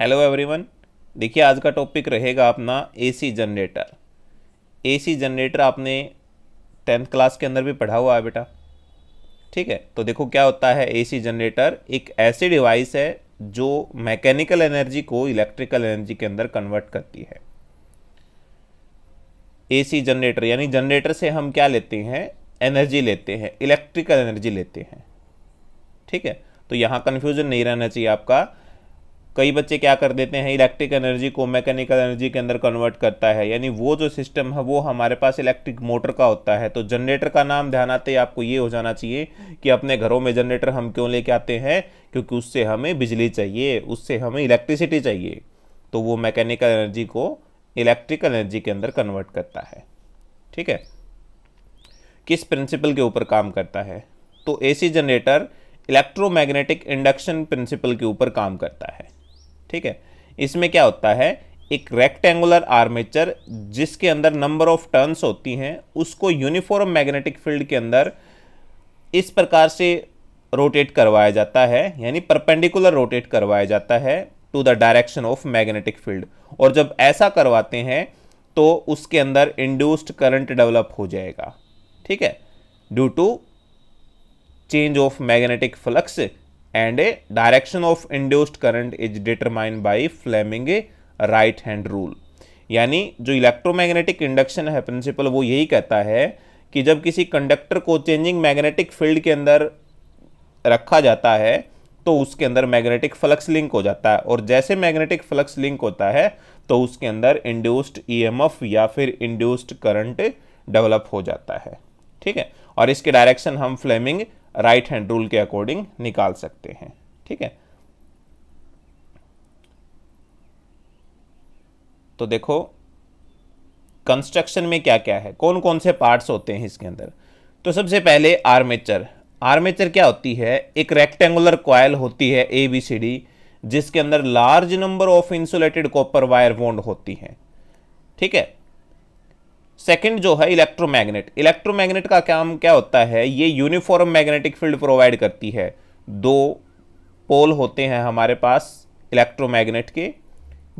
Hello everyone देखिए आज का टॉपिक रहेगा अपना एसी जनरेटर एसी जनरेटर आपने टेंथ क्लास के अंदर भी पढ़ा हुआ है बेटा ठीक है तो देखो क्या होता है एसी जनरेटर एक ऐसी डिवाइस है जो मैकेनिकल एनर्जी को इलेक्ट्रिकल एनर्जी के अंदर कन्वर्ट करती है एसी जनरेटर यानी जनरेटर से हम क्या लेते हैं एनर्जी लेते हैं इलेक्ट्रिकल एनर्जी लेते हैं ठीक है तो यहाँ कन्फ्यूजन नहीं रहना चाहिए आपका कई बच्चे क्या कर देते हैं इलेक्ट्रिक एनर्जी को मैकेनिकल एनर्जी के अंदर कन्वर्ट करता है यानी वो जो सिस्टम है वो हमारे पास इलेक्ट्रिक मोटर का होता है तो जनरेटर का नाम ध्यान आते ही आपको ये हो जाना चाहिए कि अपने घरों में जनरेटर हम क्यों लेके आते हैं क्योंकि उससे हमें बिजली चाहिए उससे हमें इलेक्ट्रिसिटी चाहिए तो वो मैकेनिकल एनर्जी को इलेक्ट्रिकल एनर्जी के अंदर कन्वर्ट करता है ठीक है किस प्रिंसिपल के ऊपर काम करता है तो AC generator electromagnetic induction principle के ऊपर काम करता है ठीक है इसमें क्या होता है एक रेक्टेंगुलर आर्मेचर जिसके अंदर नंबर ऑफ टर्न्स होती हैं उसको यूनिफॉर्म मैग्नेटिक फील्ड के अंदर इस प्रकार से रोटेट करवाया जाता है यानी परपेंडिकुलर रोटेट करवाया जाता है to the direction of magnetic field और जब ऐसा करवाते हैं तो उसके अंदर इंड्यूस्ड करंट डेवलप हो जाएगा ठीक है due to change of magnetic flux and a direction of induced current is determined by Fleming a right hand rule यानी जो इलेक्ट्रोमैग्नेटिक इंडक्शन है प्रिंसिपल वो यही कहता है कि जब किसी कंडक्टर को चेंजिंग मैग्नेटिक फील्ड के अंदर रखा जाता है तो उसके अंदर मैग्नेटिक फ्लक्स लिंक हो जाता है और जैसे मैग्नेटिक फ्लक्स लिंक होता है तो उसके अंदर इंड्यूस्ड ईएमएफ e या फिर इंड्यूस्ड करंट डेवलप हो जाता है ठीक है और इसके डायरेक्शन हम फ्लेमिंग राइट हैंड रूल के अकॉर्डिंग निकाल सकते हैं ठीक है तो देखो कंस्ट्रक्शन में क्या क्या है कौन कौन से पार्ट्स होते हैं इसके अंदर तो सबसे पहले आर्मेचर आर्मेचर क्या होती है एक रेक्टेंगुलर क्वाइल होती है ए बी सी डी जिसके अंदर large number of insulated copper wire wound होती हैं ठीक है सेकंड जो है इलेक्ट्रोमैग्नेट इलेक्ट्रोमैग्नेट का काम क्या होता है ये यूनिफॉर्म मैग्नेटिक फील्ड प्रोवाइड करती है दो पोल होते हैं हमारे पास इलेक्ट्रोमैग्नेट के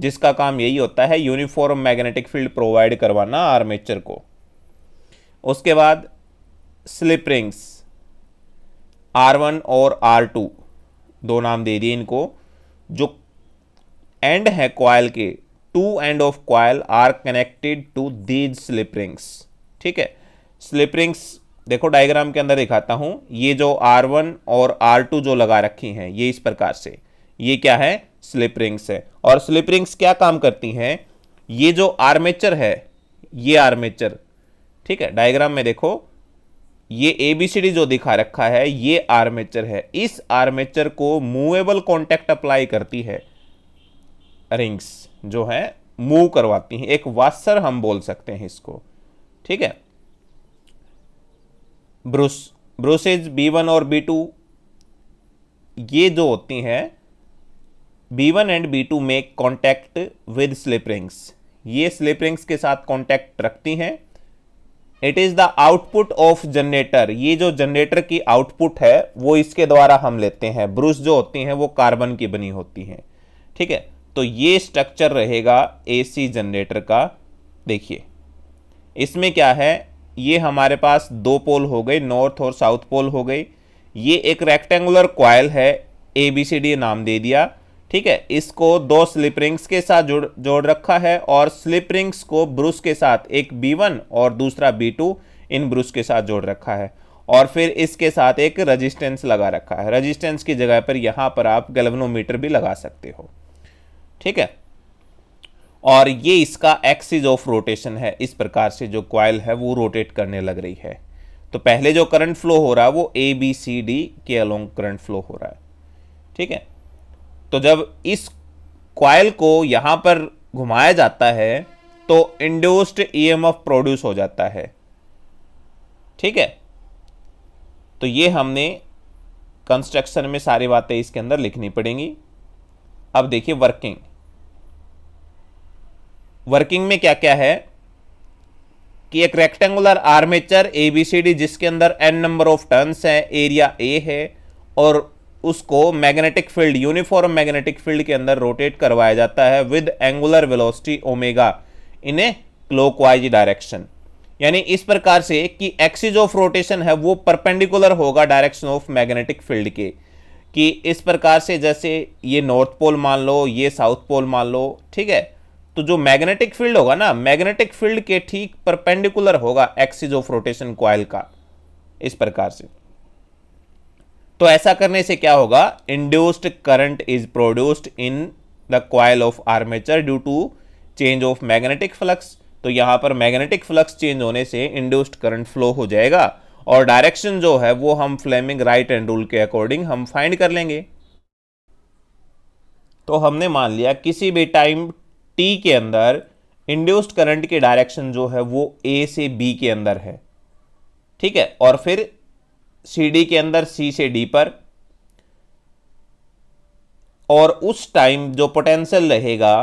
जिसका काम यही होता है यूनिफॉर्म मैग्नेटिक फील्ड प्रोवाइड करवाना आर्मेचर को उसके बाद स्लिप रिंग्स आर वन और आर टू दो नाम दे दिए इनको जो एंड है कॉयल के two end of coil are connected to these slip rings ठीक है स्लिप रिंग्स देखो डायग्राम के अंदर दिखाता हूं ये जो R1 और R2 जो लगा रखी हैं ये इस प्रकार से ये क्या है स्लिप रिंग्स है और स्लिप रिंग्स क्या काम करती हैं ये जो आर्मेचर है ये आर्मेचर ठीक है डायग्राम में देखो ये एबीसीडी जो दिखा रखा है ये आर्मेचर है इस आर्मेचर को मूवेबल कॉन्टेक्ट अप्लाई करती है रिंग्स जो है मूव करवाती हैं एक वासर हम बोल सकते हैं इसको ठीक है ब्रूस ब्रूसेज बी वन और बी टू ये जो होती हैं B one and B two make contact with slip rings ये स्लिपरिंग्स के साथ कॉन्टैक्ट रखती हैं it is the output of generator ये जो जनरेटर की आउटपुट है वो इसके द्वारा हम लेते हैं ब्रुश जो होती हैं वो कार्बन की बनी होती हैं ठीक है तो ये स्ट्रक्चर रहेगा एसी जनरेटर का देखिए इसमें क्या है ये हमारे पास दो पोल हो गए नॉर्थ और साउथ पोल हो गई ये एक रेक्टेंगुलर क्वाइल है ए बी सी डी नाम दे दिया ठीक है इसको दो स्लिप रिंग्स के साथ जोड़ जोड़ रखा है और स्लिप रिंग्स को ब्रुश के साथ एक बी वन और दूसरा बी टू इन ब्रुश के साथ जोड़ रखा है और फिर इसके साथ एक रजिस्टेंस लगा रखा है रजिस्टेंस की जगह पर यहाँ पर आप गलवनोमीटर भी लगा सकते हो ठीक है और ये इसका एक्सिस ऑफ रोटेशन है इस प्रकार से जो क्वाइल है वो रोटेट करने लग रही है तो पहले जो करंट फ्लो हो रहा है वो ए बी सी डी के अलोंग करंट फ्लो हो रहा है ठीक है तो जब इस क्वाइल को यहां पर घुमाया जाता है तो इंड्यूस्ड ईएमएफ प्रोड्यूस हो जाता है ठीक है तो ये हमने कंस्ट्रक्शन में सारी बातें इसके अंदर लिखनी पड़ेंगी अब देखिए वर्किंग वर्किंग में क्या क्या है कि एक rectangular armature A B C D जिसके अंदर एन नंबर ऑफ टर्न्स है एरिया ए है और उसको magnetic field uniform magnetic field के अंदर रोटेट करवाया जाता है with angular velocity omega in a clockwise direction यानी इस प्रकार से कि एक्सिस ऑफ रोटेशन है वो परपेंडिकुलर होगा डायरेक्शन ऑफ मैग्नेटिक फील्ड के कि इस प्रकार से जैसे ये नॉर्थ पोल मान लो ये साउथ पोल मान लो ठीक है तो जो मैग्नेटिक फील्ड होगा ना मैग्नेटिक फील्ड के ठीक परपेंडिकुलर होगा एक्सिस ऑफ रोटेशन क्वाइल का इस प्रकार से तो ऐसा करने से क्या होगा induced current is produced in the coil of armature due to change of magnetic flux तो यहां पर मैग्नेटिक फ्लक्स चेंज होने से इंड्यूस्ड करंट फ्लो हो जाएगा और डायरेक्शन जो है वो हम फ्लेमिंग राइट एंड रूल के अकॉर्डिंग हम फाइंड कर लेंगे तो हमने मान लिया किसी भी टाइम टी के अंदर इंड्यूस्ड करंट की डायरेक्शन जो है वो ए से बी के अंदर है ठीक है और फिर सी डी के अंदर सी से डी पर और उस टाइम जो पोटेंशियल रहेगा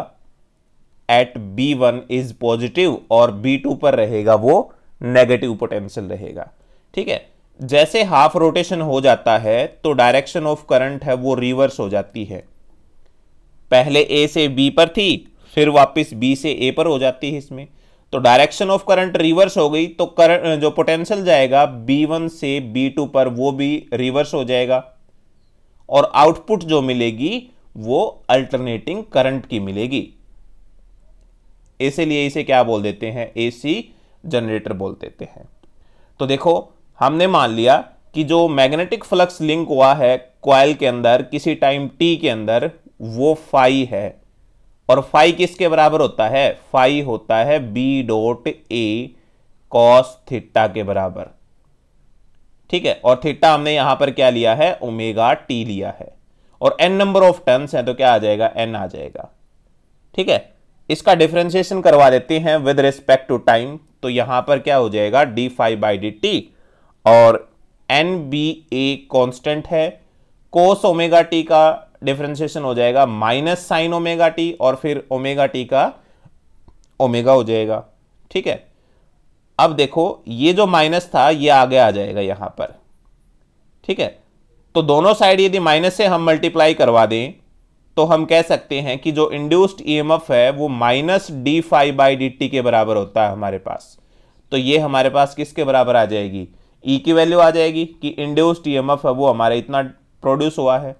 at B one is positive और बी टू पर रहेगा वो नेगेटिव पोटेंशियल रहेगा ठीक है जैसे हाफ रोटेशन हो जाता है तो डायरेक्शन ऑफ करंट है वो रिवर्स हो जाती है पहले ए से बी पर थी फिर वापस बी से ए पर हो जाती है इसमें तो डायरेक्शन ऑफ करंट रिवर्स हो गई तो करंट जो पोटेंशियल जाएगा बी वन से बी टू पर वो भी रिवर्स हो जाएगा और आउटपुट जो मिलेगी वो अल्टरनेटिंग करंट की मिलेगी इसलिए इसे क्या बोल देते हैं एसी जनरेटर बोल देते हैं तो देखो हमने मान लिया कि जो मैग्नेटिक फ्लक्स लिंक हुआ है क्वाइल के अंदर किसी टाइम टी के अंदर वो फाई है और फाई किसके बराबर होता है फाई होता है B dot A cos theta के बराबर ठीक है और थीटा हमने यहां पर क्या लिया है ओमेगा टी लिया है और एन नंबर ऑफ टर्न्स है तो क्या आ जाएगा एन आ जाएगा ठीक है इसका डिफ्रेंशिएशन करवा देते हैं विद रिस्पेक्ट टू टाइम तो यहां पर क्या हो जाएगा D phi by D T और एन बी ए कॉन्स्टेंट है कोस ओमेगा टी का डिफ्रेंशिएशन हो जाएगा माइनस साइन ओमेगा टी और फिर ओमेगा टी का ओमेगा हो जाएगा ठीक है अब देखो ये जो माइनस था ये आगे आ जाएगा यहां पर ठीक है तो दोनों साइड यदि माइनस से हम मल्टीप्लाई करवा दें तो हम कह सकते हैं कि जो इंड्यूस्ड ईएमएफ e है वो minus D phi by D T के बराबर होता है हमारे पास तो ये हमारे पास किसके बराबर आ जाएगी ई e की वैल्यू आ जाएगी कि इंड्यूस टीएमएफ e है वो हमारा इतना प्रोड्यूस हुआ है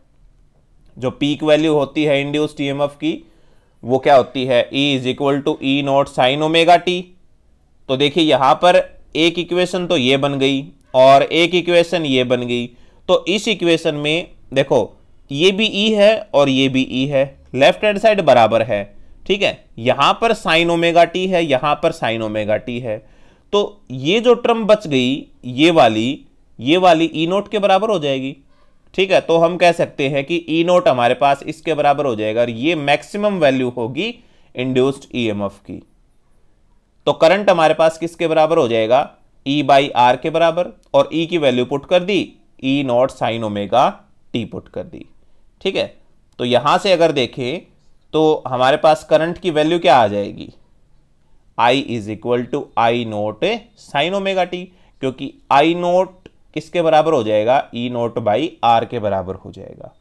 जो पीक वैल्यू होती है इंड्यूस टीएमएफ e की वो क्या होती है E is equal to E nought sine omega T तो देखिए यहाँ पर एक इक्वेशन तो ये बन गई और एक इक्वेशन ये बन गई तो इस इक्वेशन में देखो ये भी ई है और ये भी ई है लेफ्ट हैंड साइड बराबर है ठीक है यहाँ पर साइन ओमेगा टी है यहाँ पर साइन ओमेगा टी है तो ये जो टर्म बच गई ये वाली ये वाली ई e नोट के बराबर हो जाएगी ठीक है तो हम कह सकते हैं कि ई e नोट हमारे पास इसके बराबर हो जाएगा और ये मैक्सिमम वैल्यू होगी इंड्यूस्ड ईएमएफ e की तो करंट हमारे पास किसके बराबर हो जाएगा ई बाई आर के बराबर और ई e की वैल्यू पुट कर दी E nought sine omega T put कर दी ठीक है तो यहां से अगर देखें तो हमारे पास करंट की वैल्यू क्या आ जाएगी I is equal to I nought sine omega T क्योंकि आई नोट किसके बराबर हो जाएगा ई नोट बाई आर के बराबर हो जाएगा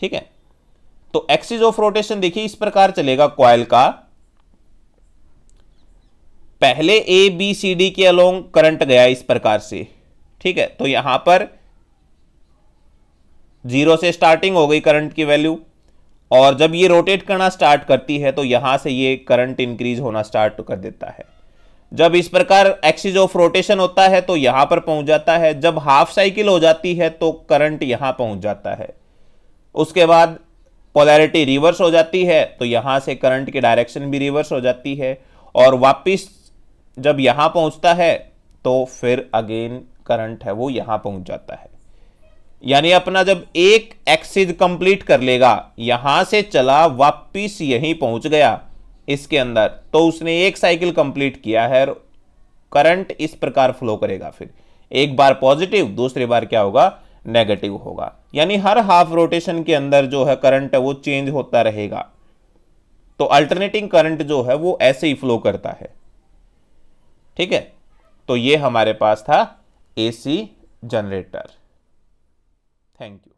ठीक है तो एक्सिस ऑफ रोटेशन देखिए इस प्रकार चलेगा क्वाइल का पहले ए बी सी डी के अलोंग करंट गया इस प्रकार से ठीक है तो यहां पर जीरो से स्टार्टिंग हो गई करंट की वैल्यू और जब ये रोटेट करना स्टार्ट करती है तो यहाँ से ये करंट इंक्रीज होना स्टार्ट कर देता है जब इस प्रकार एक्सिस ऑफ रोटेशन होता है तो यहाँ पर पहुँच जाता है जब हाफ साइकिल हो जाती है तो करंट यहाँ पहुँच जाता है उसके बाद पोलैरिटी रिवर्स हो जाती है तो यहाँ से करंट की डायरेक्शन भी रिवर्स हो जाती है और वापस जब यहाँ पहुँचता है तो फिर अगेन करंट है वो यहाँ पहुँच जाता है यानी अपना जब एक एक्सिस कंप्लीट कर लेगा यहां से चला वापिस यहीं पहुंच गया इसके अंदर तो उसने एक साइकिल कंप्लीट किया है करंट इस प्रकार फ्लो करेगा फिर एक बार पॉजिटिव दूसरी बार क्या होगा नेगेटिव होगा यानी हर हाफ रोटेशन के अंदर जो है करंट है वो चेंज होता रहेगा तो अल्टरनेटिंग करंट जो है वो ऐसे ही फ्लो करता है ठीक है तो ये हमारे पास था एसी जनरेटर Thank you.